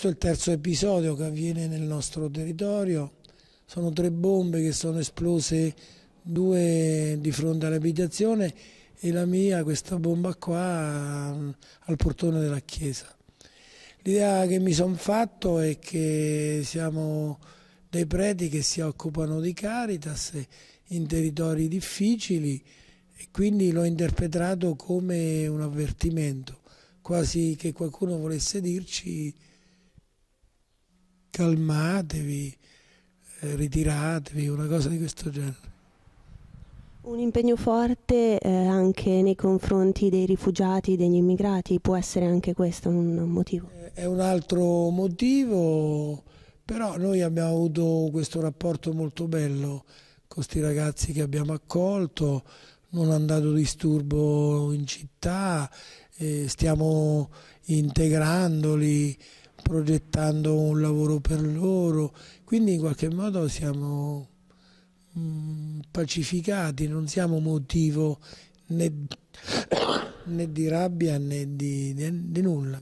Questo è il terzo episodio che avviene nel nostro territorio, sono tre bombe che sono esplose, due di fronte all'abitazione e la mia, questa bomba qua, al portone della chiesa. L'idea che mi sono fatto è che siamo dei preti che si occupano di Caritas in territori difficili e quindi l'ho interpretato come un avvertimento, quasi che qualcuno volesse dirci calmatevi, eh, ritiratevi, una cosa di questo genere. Un impegno forte eh, anche nei confronti dei rifugiati, degli immigrati, può essere anche questo un motivo? Eh, è un altro motivo, però noi abbiamo avuto questo rapporto molto bello con questi ragazzi che abbiamo accolto, non hanno dato disturbo in città, eh, stiamo integrandoli, progettando un lavoro per loro, quindi in qualche modo siamo mm, pacificati, non siamo motivo né, né di rabbia né di, né, di nulla.